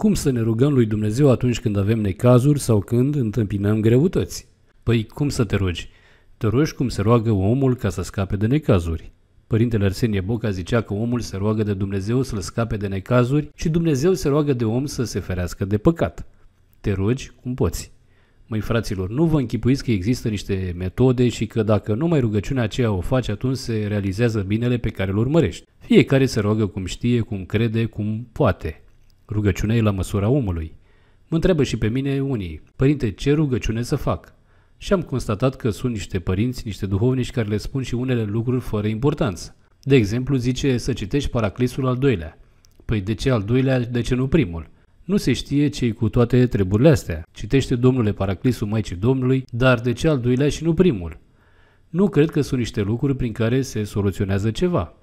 Cum să ne rugăm lui Dumnezeu atunci când avem necazuri sau când întâmpinăm greutăți? Păi cum să te rogi? Te rogi cum se roagă omul ca să scape de necazuri. Părintele Arsenie Boca zicea că omul se roagă de Dumnezeu să-l scape de necazuri și Dumnezeu se roagă de om să se ferească de păcat. Te rogi cum poți. Măi fraților, nu vă închipuiți că există niște metode și că dacă numai rugăciunea aceea o faci, atunci se realizează binele pe care îl urmărești. Fiecare se roagă cum știe, cum crede, cum poate. Rugăciunea e la măsura omului. Mă întreabă și pe mine unii, părinte, ce rugăciune să fac? Și am constatat că sunt niște părinți, niște duhovnici care le spun și unele lucruri fără importanță. De exemplu, zice să citești Paraclisul al doilea. Păi de ce al doilea, de ce nu primul? Nu se știe ce cu toate treburile astea. Citește Domnule Paraclisul Maicii Domnului, dar de ce al doilea și nu primul? Nu cred că sunt niște lucruri prin care se soluționează ceva.